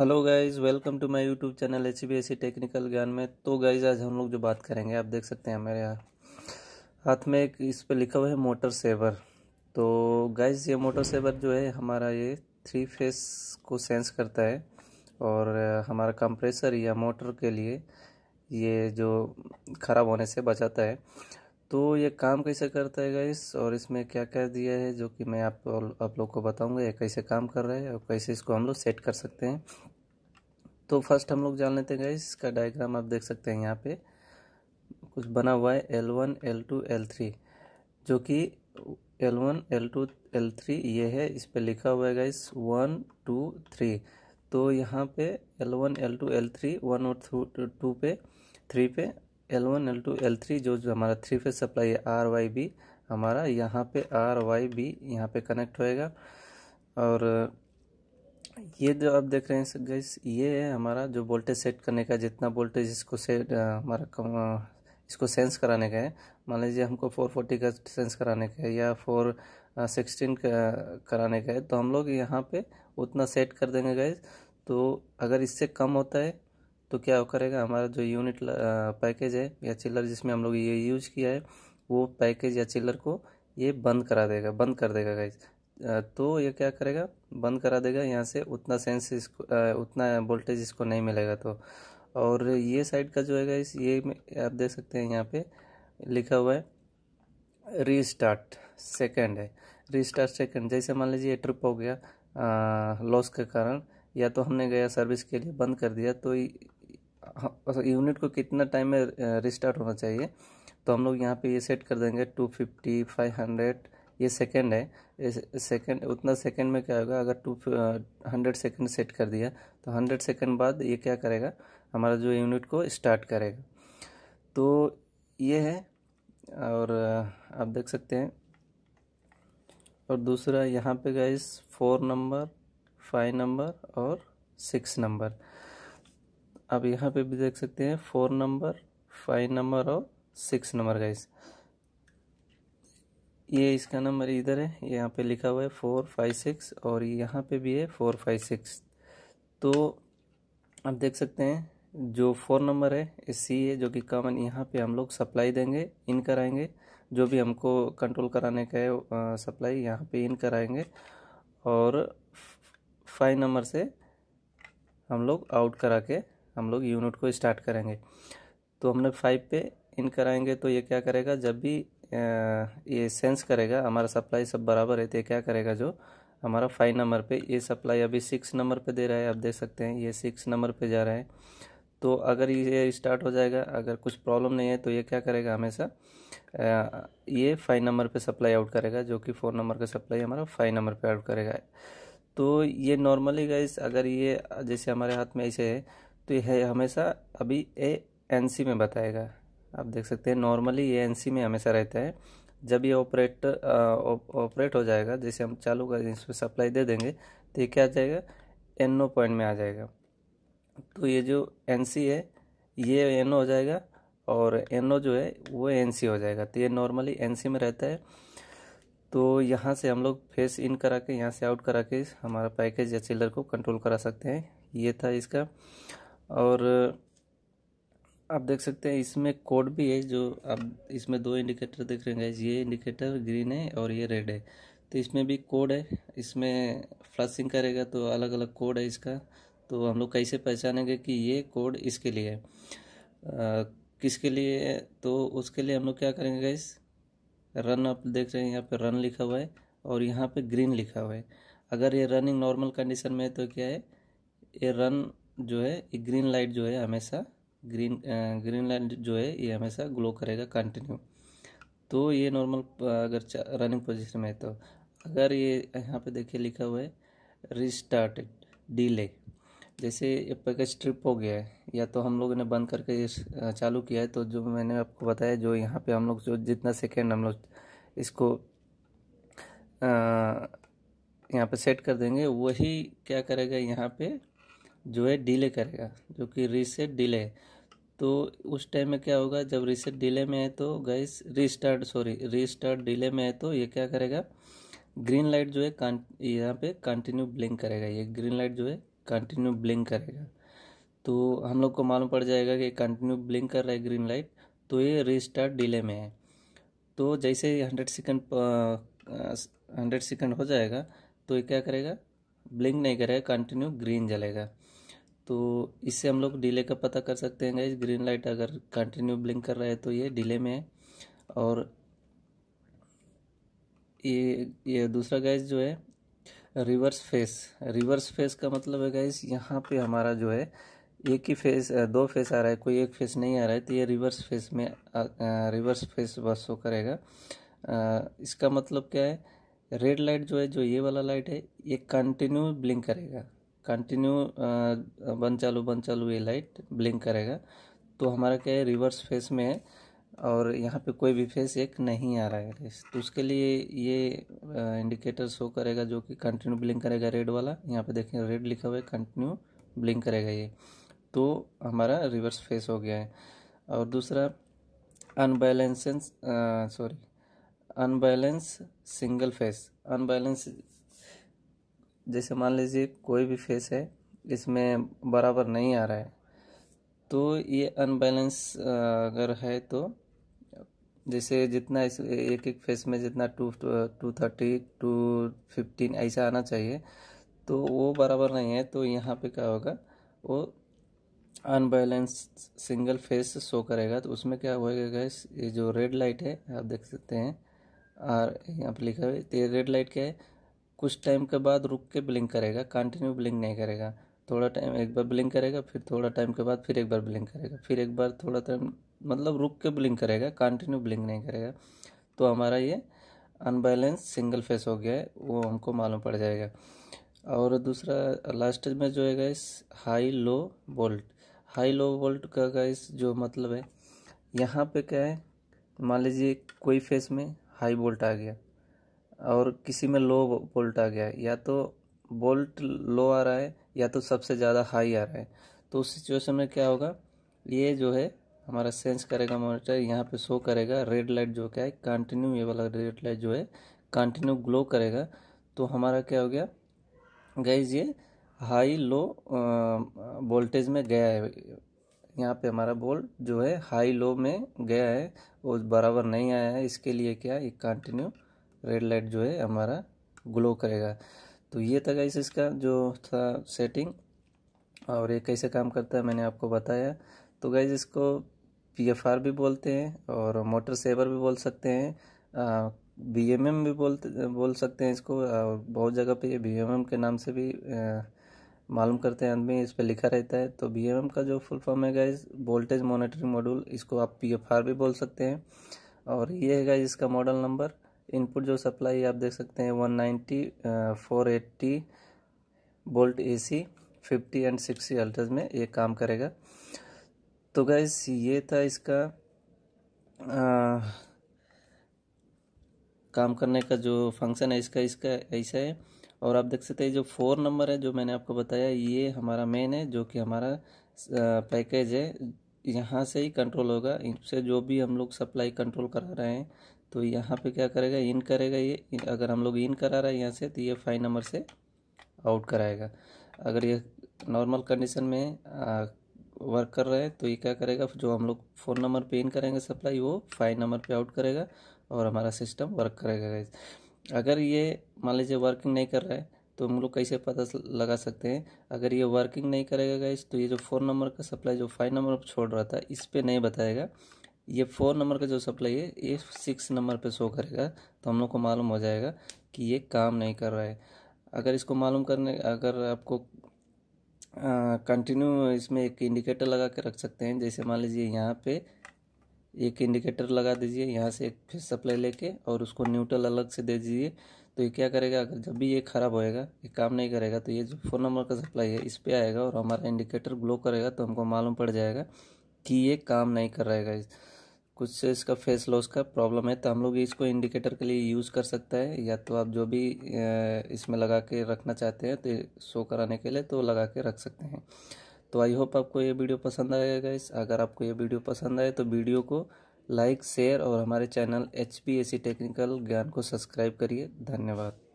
hello guys welcome to my YouTube channel H B S technical ज्ञान में तो guys आज हम लोग जो बात करेंगे आप देख सकते हैं हमारे यहाँ हाथ में एक इस पे लिखा हुआ है मोटर सेवर तो गाइस ये मोटर सेवर जो है हमारा ये थ्री फेस को सेंस करता है और हमारा कंप्रेसर या मोटर के लिए ये जो ख़राब होने से बचाता है तो ये काम कैसे करता है गाइस और इसमें क्या क्या दिया है जो कि मैं आप आप लोग को बताऊंगा ये कैसे काम कर रहा है और कैसे इसको हम लोग सेट कर सकते हैं तो फर्स्ट हम लोग जान लेते हैं गाइस इसका डायग्राम आप देख सकते हैं यहाँ पे कुछ बना हुआ है L one L two L three जो कि L one L two L three ये है इस पर लिखा हुआ है गाइस वन टू थ्री तो यहाँ पे L one L two L three one और टू पे थ्री पे L one L two L three जो जो हमारा थ्री फेज सप्लाई है आर वाई बी हमारा यहाँ पे आर वाई बी यहाँ पे कनेक्ट होएगा और ये जो आप देख रहे हैं गैस ये है हमारा जो वोल्टेज सेट करने का जितना वोल्टेज इसको सेट हमारा कम इसको सेंस कराने का है मान लीजिए हमको 440 का सेंस कराने का है या 416 का कराने का है तो हम लोग यहाँ पे उतना सेट कर देंगे गैस तो अगर इससे कम होता है तो क्या करेगा हमारा जो यूनिट पैकेज है या चिल्लर जिसमें हम लोग ये यूज किया है वो पैकेज या चिल्लर को ये बंद करा देगा बंद कर देगा गैस तो ये क्या करेगा बंद करा देगा यहाँ से उतना सेंस इसको उतना वोल्टेज इसको नहीं मिलेगा तो और ये साइड का जो है इस ये आप देख सकते हैं यहाँ पे लिखा हुआ है रीस्टार्ट सेकंड है रीस्टार्ट सेकंड जैसे मान लीजिए ट्रिप हो गया लॉस के कारण या तो हमने गया सर्विस के लिए बंद कर दिया तो यूनिट को कितना टाइम में रिस्टार्ट होना चाहिए तो हम लोग यहाँ पे ये सेट कर देंगे टू फिफ्टी फाइव हंड्रेड ये सेकेंड है सेकेंड उतना सेकेंड में क्या होगा अगर टू हंड्रेड सेकेंड सेट कर दिया तो हंड्रेड सेकेंड बाद ये क्या करेगा हमारा जो यूनिट को स्टार्ट करेगा तो ये है और आप देख सकते हैं और दूसरा यहाँ पे guys four number five number और सिक्स नंबर आप यहाँ पे भी देख सकते हैं फोर नंबर फाइव नंबर और सिक्स नंबर गाइस ये इसका नंबर इधर है यहाँ पे लिखा हुआ है फोर फाइव सिक्स और यहाँ पे भी है फोर फाइव सिक्स तो आप देख सकते हैं जो फोर नंबर है सी है जो कि कॉमन यहाँ पे हम लोग सप्लाई देंगे इन कराएंगे जो भी हमको कंट्रोल कराने का है सप्लाई यहाँ पे इन कराएंगे और फाइव नंबर से हम लोग आउट करा के हम लोग यूनिट को स्टार्ट करेंगे तो हमने फाइव पे इन कराएंगे तो ये क्या करेगा जब भी ये सेंस करेगा हमारा सप्लाई सब बराबर है तो क्या करेगा जो हमारा फाइव नंबर पे ये सप्लाई अभी सिक्स नंबर पे दे रहा है आप देख सकते हैं ये सिक्स नंबर पे जा रहा है तो अगर ये स्टार्ट हो जाएगा अगर कुछ प्रॉब्लम नहीं है तो ये क्या करेगा हमेशा ये फाइव नंबर पे सप्लाई आउट करेगा जो कि फोर नंबर का सप्लाई हमारा फाइव नंबर पे आउट करेगा तो ये नॉर्मली गाइस अगर ये जैसे हमारे हाथ में ऐसे है तो यह हमेशा अभी ए एन सी में बताएगा आप देख सकते हैं नॉर्मली ये एनसी में हमेशा रहता है जब ये ऑपरेट ऑपरेट हो जाएगा जैसे हम चालू कर इसमें सप्लाई दे देंगे तो ये क्या आ जाएगा एन ओ पॉइंट में आ जाएगा तो ये जो एन सी है ये एन हो जाएगा और एन ओ जो है वो एन सी हो जाएगा तो ये नॉर्मली एन सी में रहता है तो यहाँ से हम लोग फेस इन करा के यहाँ से आउट करा के हमारा पैकेज या चिल्डर को कंट्रोल करा सकते हैं ये था इसका और आप देख सकते हैं इसमें कोड भी है जो आप इसमें दो इंडिकेटर देख रहे हैं ये इंडिकेटर ग्रीन है और ये रेड है तो इसमें भी कोड है इसमें फ्लशिंग करेगा तो अलग अलग कोड है इसका तो हम लोग कैसे पहचानेंगे कि ये कोड इसके लिए है किसके लिए है तो उसके लिए हम लोग क्या करेंगे गैस रन आप देख रहे हैं यहाँ पे रन लिखा हुआ है और यहाँ पे ग्रीन लिखा हुआ है अगर ये रनिंग नॉर्मल कंडीशन में है तो क्या है ये रन जो है ये ग्रीन लाइट जो है हमेशा ग्रीन ग्रीन लैंड जो है ये हमेशा ग्लो करेगा कंटिन्यू तो ये नॉर्मल अगर रनिंग पोजीशन में है तो अगर ये यहाँ पे देखिए लिखा हुआ है रिस्टार्टेड डिले जैसे ये पैकेज ट्रिप हो गया है या तो हम लोगों ने बंद करके ये चालू किया है तो जो मैंने आपको बताया जो यहाँ पे हम लोग जो जितना सेकेंड हम लोग इसको आ, यहाँ पे सेट कर देंगे वही क्या करेगा यहाँ पे जो है डिले करेगा जो कि रीसेट डिले है तो उस टाइम में क्या होगा जब रिसेट डिले में है तो guys restart sorry restart delay में है तो ये क्या करेगा ग्रीन लाइट जो है यहाँ पे कंटिन्यू ब्लिंक करेगा ये ग्रीन लाइट जो है कंटिन्यू ब्लिंक करेगा तो हम लोग को मालूम पड़ जाएगा कि कंटिन्यू ब्लिंक कर रहा है ग्रीन लाइट तो ये रिस्टार्ट डिले में है तो जैसे ही हंड्रेड सेकेंड हंड्रेड सेकेंड हो जाएगा तो ये क्या करेगा ब्लिंक नहीं करेगा कंटिन्यू ग्रीन जलेगा तो इससे हम लोग डिले का पता कर सकते हैं गाइज ग्रीन लाइट अगर कंटिन्यू ब्लिंक कर रहा है तो ये डिले में है और ये ये दूसरा गैस जो है रिवर्स फेस रिवर्स फेस का मतलब है गैस यहाँ पे हमारा जो है एक ही फेस दो फेस आ रहा है कोई एक फेस नहीं आ रहा है तो ये रिवर्स फेस में रिवर्स फेस बस वो करेगा इसका मतलब क्या है रेड लाइट जो है जो ये वाला लाइट है ये कंटिन्यू ब्लिंक करेगा कंटिन्यू बंद चालू बंद चालू ये लाइट ब्लिंक करेगा तो हमारा क्या है रिवर्स फेस में है और यहाँ पे कोई भी फेस एक नहीं आ रहा है तो उसके लिए ये इंडिकेटर शो करेगा जो कि कंटिन्यू ब्लिंक करेगा रेड वाला यहाँ पे देखें रेड लिखा हुआ है कंटिन्यू ब्लिंक करेगा ये तो हमारा रिवर्स फेस हो गया है और दूसरा unbalances sorry unbalance single phase unbalance जैसे मान लीजिए कोई भी फेस है इसमें बराबर नहीं आ रहा है तो ये अनबैलेंस अगर है तो जैसे जितना इस एक एक फेस में जितना two two thirty two fifteen ऐसा आना चाहिए तो वो बराबर नहीं है तो यहाँ पे क्या होगा वो अनबैलेंस सिंगल फेस शो करेगा तो उसमें क्या होएगा गैस ये जो रेड लाइट है आप देख सकते हैं और यहाँ पे लिखा हुआ है तो ये रेड लाइट क्या है कुछ टाइम के बाद रुक के ब्लिंक करेगा कंटिन्यू ब्लिंक नहीं करेगा थोड़ा टाइम एक बार ब्लिंक करेगा फिर थोड़ा टाइम के बाद फिर एक बार ब्लिंक करेगा फिर एक बार थोड़ा टाइम मतलब रुक के ब्लिंक करेगा कंटिन्यू ब्लिंक नहीं करेगा तो हमारा ये अनबैलेंस सिंगल फेस हो गया है वो हमको मालूम पड़ जाएगा और दूसरा लास्ट में जो है इस high low volt high low volt का गाइस जो मतलब है यहाँ पे क्या है मान लीजिए कोई फेस में हाई वोल्ट आ गया और किसी में लो वोल्ट आ गया या तो वोल्ट लो आ रहा है या तो सबसे ज़्यादा हाई आ रहा है तो उस सिचुएशन में क्या होगा ये जो है हमारा सेंस करेगा मॉनिटर यहाँ पे शो करेगा रेड लाइट जो क्या है कंटिन्यू ये वाला रेड लाइट जो है कंटिन्यू ग्लो करेगा तो हमारा क्या हो गया गैस ये हाई लो वोल्टेज में गया है यहाँ पे हमारा बोल्ट जो है हाई लो में गया है वो बराबर नहीं आया है इसके लिए क्या ये कंटिन्यू रेड लाइट जो है हमारा ग्लो करेगा तो ये था गाइस इसका जो था सेटिंग और ये कैसे काम करता है मैंने आपको बताया तो गाइस इसको पी एफ आर भी बोलते हैं और मोटर सेवर भी बोल सकते हैं बी एम एम भी बोलते बोल सकते हैं इसको और बहुत जगह पे ये बी एम एम के नाम से भी मालूम करते हैं आदमी इस पर लिखा रहता है तो बी एम एम का जो फुल फॉर्म है गाइज वोल्टेज मॉनिटरिंग मॉड्यूल इसको आप पी एफ आर भी बोल सकते हैं और ये है गाइज इसका मॉडल नंबर इनपुट जो सप्लाई आप देख सकते हैं 190, volt A C fifty and 60 अल्ट्रेज में ये काम करेगा तो गैस ये था इसका आ, uh, काम करने का जो फंक्शन है इसका इसका ऐसा है और आप देख सकते हैं जो फोर नंबर है जो मैंने आपको बताया ये हमारा मेन है जो कि हमारा पैकेज uh, है यहाँ से ही कंट्रोल होगा इनसे जो भी हम लोग सप्लाई कंट्रोल करा रहे हैं तो यहाँ पे क्या करेगा इन करेगा ये अगर हम लोग इन करा रहे हैं यहाँ से तो ये फाइव नंबर से आउट कराएगा अगर ये नॉर्मल कंडीशन में आ, वर्क कर रहे हैं तो ये क्या करेगा जो हम लोग फोन नंबर पे इन करेंगे सप्लाई वो फाइव नंबर पे आउट करेगा और हमारा सिस्टम वर्क करेगा गाइज अगर ये मान लीजिए वर्किंग नहीं कर रहा है तो हम लोग कैसे पता लगा सकते हैं अगर ये वर्किंग नहीं करेगा गाइज तो ये जो फ़ोन नंबर का सप्लाई जो फाइव नंबर पर छोड़ रहा था इस पर नहीं बताएगा ये फोर नंबर का जो सप्लाई है ये सिक्स नंबर पे शो करेगा तो हम लोग को मालूम हो जाएगा कि ये काम नहीं कर रहा है अगर इसको मालूम करने अगर आपको कंटिन्यू इसमें एक इंडिकेटर लगा के रख सकते हैं जैसे मान लीजिए यहाँ पे एक इंडिकेटर लगा दीजिए यहाँ से एक फिर सप्लाई लेके और उसको न्यूट्रल अलग से दे दीजिए तो ये क्या करेगा अगर जब भी ये ख़राब होएगा ये काम नहीं करेगा तो ये जो फोन नंबर का सप्लाई है इस पर आएगा और हमारा इंडिकेटर ग्लो करेगा तो हमको मालूम पड़ जाएगा कि ये काम नहीं कर रहेगा कुछ से इसका फेस लॉस का प्रॉब्लम है तो हम लोग इसको इंडिकेटर के लिए यूज़ कर सकता है या तो आप जो भी इसमें लगा के रखना चाहते हैं तो शो कराने के लिए तो लगा के रख सकते हैं तो आई होप आपको ये वीडियो पसंद आएगा इस अगर आपको ये वीडियो पसंद आए तो वीडियो को लाइक शेयर और हमारे चैनल एच टेक्निकल ज्ञान को सब्सक्राइब करिए धन्यवाद